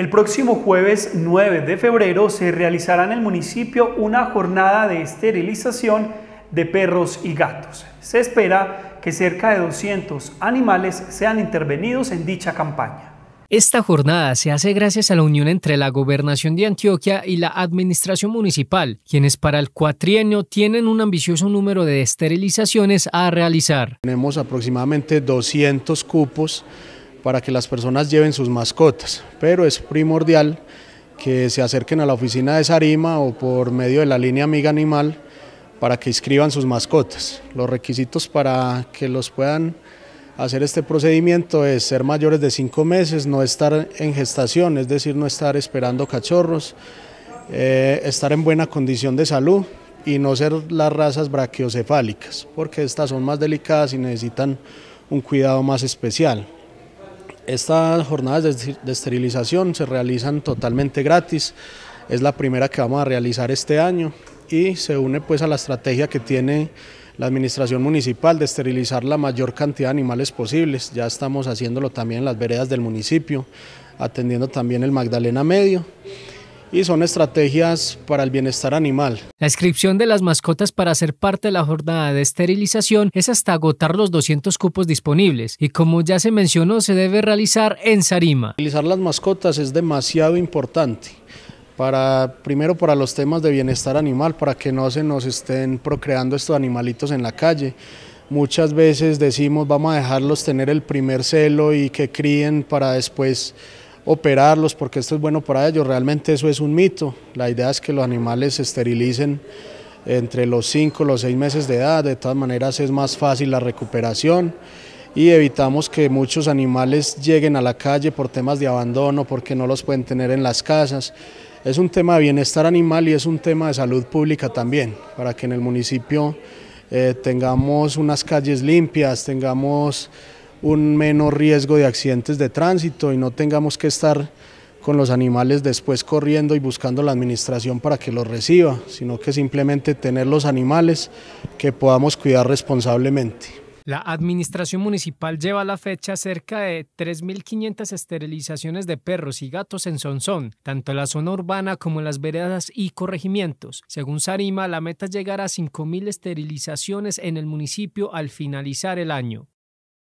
El próximo jueves 9 de febrero se realizará en el municipio una jornada de esterilización de perros y gatos. Se espera que cerca de 200 animales sean intervenidos en dicha campaña. Esta jornada se hace gracias a la unión entre la Gobernación de Antioquia y la Administración Municipal, quienes para el cuatrienio tienen un ambicioso número de esterilizaciones a realizar. Tenemos aproximadamente 200 cupos para que las personas lleven sus mascotas, pero es primordial que se acerquen a la oficina de Sarima o por medio de la línea Amiga Animal para que inscriban sus mascotas. Los requisitos para que los puedan hacer este procedimiento es ser mayores de cinco meses, no estar en gestación, es decir, no estar esperando cachorros, eh, estar en buena condición de salud y no ser las razas brachiocefálicas, porque estas son más delicadas y necesitan un cuidado más especial. Estas jornadas de esterilización se realizan totalmente gratis, es la primera que vamos a realizar este año y se une pues a la estrategia que tiene la administración municipal de esterilizar la mayor cantidad de animales posibles. Ya estamos haciéndolo también en las veredas del municipio, atendiendo también el Magdalena Medio y son estrategias para el bienestar animal. La inscripción de las mascotas para ser parte de la jornada de esterilización es hasta agotar los 200 cupos disponibles y como ya se mencionó se debe realizar en Sarima. Realizar las mascotas es demasiado importante. Para, primero para los temas de bienestar animal, para que no se nos estén procreando estos animalitos en la calle. Muchas veces decimos vamos a dejarlos tener el primer celo y que críen para después operarlos porque esto es bueno para ellos. Realmente eso es un mito. La idea es que los animales se esterilicen entre los 5 y los 6 meses de edad. De todas maneras es más fácil la recuperación y evitamos que muchos animales lleguen a la calle por temas de abandono, porque no los pueden tener en las casas. Es un tema de bienestar animal y es un tema de salud pública también, para que en el municipio eh, tengamos unas calles limpias, tengamos un menor riesgo de accidentes de tránsito y no tengamos que estar con los animales después corriendo y buscando la administración para que los reciba, sino que simplemente tener los animales que podamos cuidar responsablemente. La administración municipal lleva a la fecha cerca de 3.500 esterilizaciones de perros y gatos en Sonsón, tanto en la zona urbana como en las veredas y corregimientos. Según Sarima, la meta es llegar a 5.000 esterilizaciones en el municipio al finalizar el año.